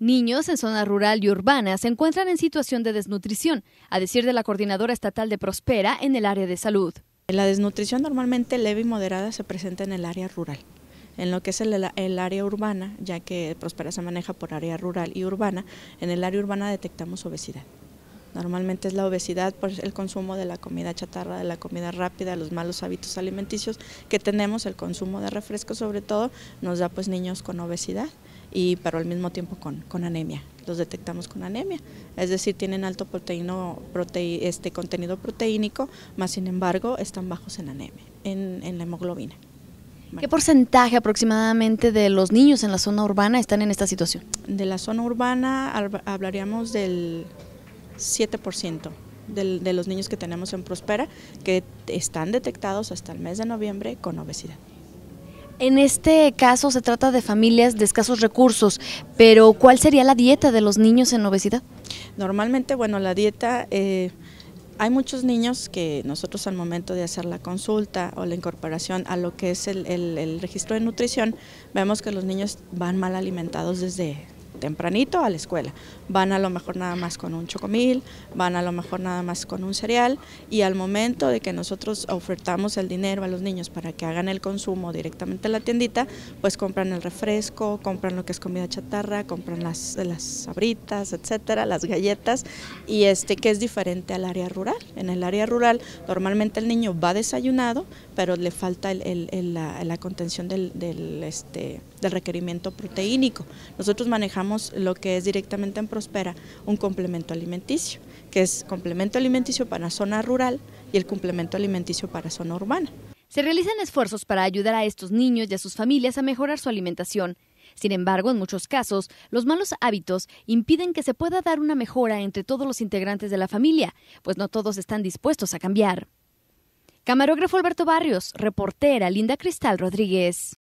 Niños en zona rural y urbana se encuentran en situación de desnutrición, a decir de la coordinadora estatal de Prospera en el área de salud. La desnutrición normalmente leve y moderada se presenta en el área rural. En lo que es el, el área urbana, ya que Prospera se maneja por área rural y urbana, en el área urbana detectamos obesidad. Normalmente es la obesidad por el consumo de la comida chatarra, de la comida rápida, los malos hábitos alimenticios que tenemos, el consumo de refrescos sobre todo, nos da pues niños con obesidad y pero al mismo tiempo con, con anemia. Los detectamos con anemia, es decir, tienen alto proteíno, este contenido proteínico, más sin embargo están bajos en anemia, en la hemoglobina. ¿Qué porcentaje aproximadamente de los niños en la zona urbana están en esta situación? De la zona urbana hablaríamos del 7% de, los niños que tenemos en Prospera que están detectados hasta el mes de noviembre con obesidad. En este caso se trata de familias de escasos recursos, pero ¿cuál sería la dieta de los niños en obesidad? Normalmente, bueno, la dieta, eh, hay muchos niños que nosotros al momento de hacer la consulta o la incorporación a lo que es el registro de nutrición, vemos que los niños van mal alimentados desde, tempranito a la escuela. Van a lo mejor nada más con un chocomil, van a lo mejor nada más con un cereal y al momento de que nosotros ofertamos el dinero a los niños para que hagan el consumo directamente en la tiendita, pues compran el refresco, compran lo que es comida chatarra, compran las, las sabritas, etcétera, las galletas y este que es diferente al área rural. En el área rural normalmente el niño va desayunado, pero le falta el, el, la, contención del, este, del requerimiento proteínico. Nosotros manejamos lo que es directamente en Prospera, un complemento alimenticio, que es complemento alimenticio para zona rural y el complemento alimenticio para zona urbana. Se realizan esfuerzos para ayudar a estos niños y a sus familias a mejorar su alimentación. Sin embargo, en muchos casos, los malos hábitos impiden que se pueda dar una mejora entre todos los integrantes de la familia, pues no todos están dispuestos a cambiar. Camarógrafo Alberto Barrios, reportera Linda Cristal Rodríguez.